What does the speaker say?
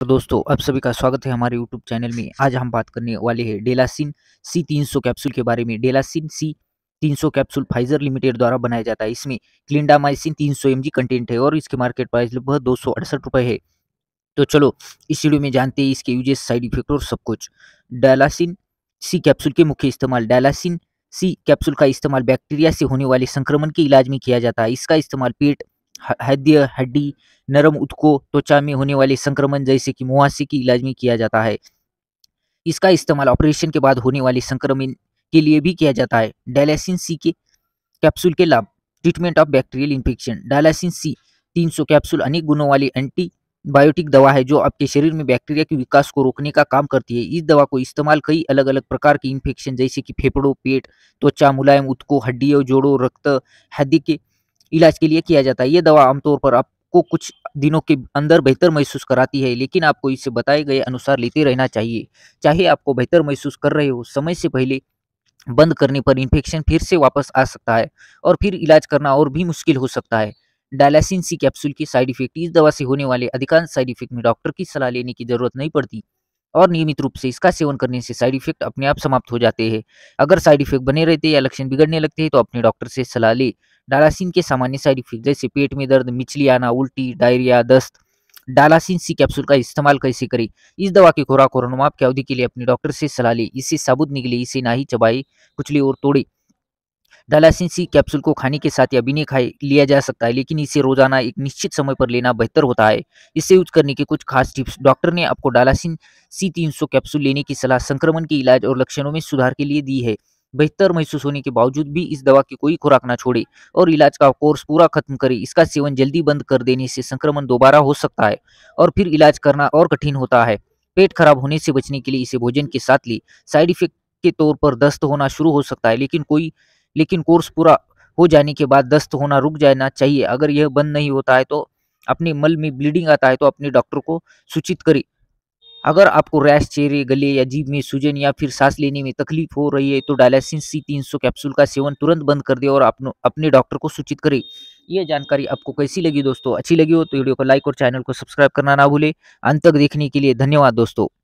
तो दोस्तों आप सभी का स्वागत है हमारे YouTube चैनल में आज हम बात करने वाले हैं डेलासिन सी 300 कैप्सूल के बारे में Dalacin C 300 capsule Pfizer limited द्वारा बनाया जाता है इसमें क्लिंडामाइसिन 300 सौ कंटेंट है और इसके मार्केट प्राइस लगभग दो सौ है तो चलो इस वीडियो में जानते हैं इसके यूजेस साइड इफेक्ट और सब कुछ डायलासिन सी कैप्सूल के मुख्य इस्तेमाल डायलासिन सी कैप्सूल का इस्तेमाल बैक्टीरिया से होने वाले संक्रमण के इलाज में किया जाता है इसका इस्तेमाल पेट हद्य हड्डी नरम उत्को त्वचा में होने वाले संक्रमण जैसे कि मुहासे के इलाज में किया जाता है इसका इस्तेमाल ऑपरेशन के बाद होने वाले संक्रमण के लिए भी किया जाता है डायलासिन सी के कैप्सूल के लाभ treatment of bacterial infection Dalacin C 300 capsule अनेक गुणों वाली एंटी बायोटिक दवा है जो आपके शरीर में बैक्टीरिया के विकास को रोकने का काम करती है इस दवा को इस्तेमाल कई अलग अलग प्रकार के इन्फेक्शन जैसे कि फेफड़ों पेट त्वचा मुलायम उत्को हड्डियों जोड़ों रक्त हड्डी के इलाज के लिए किया जाता है ये दवा आमतौर पर आपको कुछ दिनों के अंदर बेहतर महसूस कराती है लेकिन आपको इसे बताए गए अनुसार लेते रहना चाहिए चाहे आपको बेहतर महसूस कर रहे हो समय से पहले बंद करने पर इन्फेक्शन फिर से वापस आ सकता है और फिर इलाज करना और भी मुश्किल हो सकता है डायलासिन सी कैप्सूल की साइड इफेक्ट इस दवा से होने वाले अधिकांश साइड इफेक्ट में डॉक्टर की सलाह लेने की जरूरत नहीं पड़ती और नियमित रूप से इसका सेवन करने से साइड इफेक्ट अपने आप समाप्त हो जाते हैं अगर साइड इफेक्ट बने रहते या लक्षण बिगड़ने लगते हैं तो अपने डॉक्टर से सलाह लें डालासिन के सामान्य साइड इफेक्ट जैसे पेट में दर्द मिचली आना उल्टी डायरिया दस्त डालासिन सी कैप्सूल का इस्तेमाल कैसे करें इस दवा की खुराक और अनुमाप की अवधि के लिए अपने डॉक्टर से सलाह ले इससे साबुत निकले इसे ना ही चबाए कुचले और तोड़े डालासिन सी कैप्सूल को खाने के साथ या बिना खाए लिया जा सकता है लेकिन इसे रोजाना एक निश्चित समय पर लेना बेहतर होता है इसे यूज करने के कुछ खास टिप्स डॉक्टर ने आपको डालासिन सी सौ कैप्सूल लेने की सलाह संक्रमण के इलाज और लक्षणों में सुधार के लिए दी है बेहतर महसूस होने के बावजूद भी इस दवा की कोई खुराक ना छोड़े और इलाज का कोर्स पूरा खत्म करे इसका सेवन जल्दी बंद कर देने से संक्रमण दोबारा हो सकता है और फिर इलाज करना और कठिन होता है पेट खराब होने से बचने के लिए इसे भोजन के साथ ले साइड इफेक्ट के तौर पर दस्त होना शुरू हो सकता है लेकिन कोई लेकिन कोर्स पूरा हो जाने के बाद दस्त होना रुक जाना चाहिए अगर यह बंद नहीं होता है तो अपने मल में ब्लीडिंग आता है तो अपने डॉक्टर को सूचित करें अगर आपको रैश चेहरे गले या जीभ में सूजन या फिर सांस लेने में तकलीफ हो रही है तो डायलिसिस सी तीन सौ कैप्सूल का सेवन तुरंत बंद कर दे और अपने डॉक्टर को सूचित करें यह जानकारी आपको कैसी लगी दोस्तों अच्छी लगी हो तो वीडियो को लाइक और चैनल को सब्सक्राइब करना ना भूले अंत तक देखने के लिए धन्यवाद दोस्तों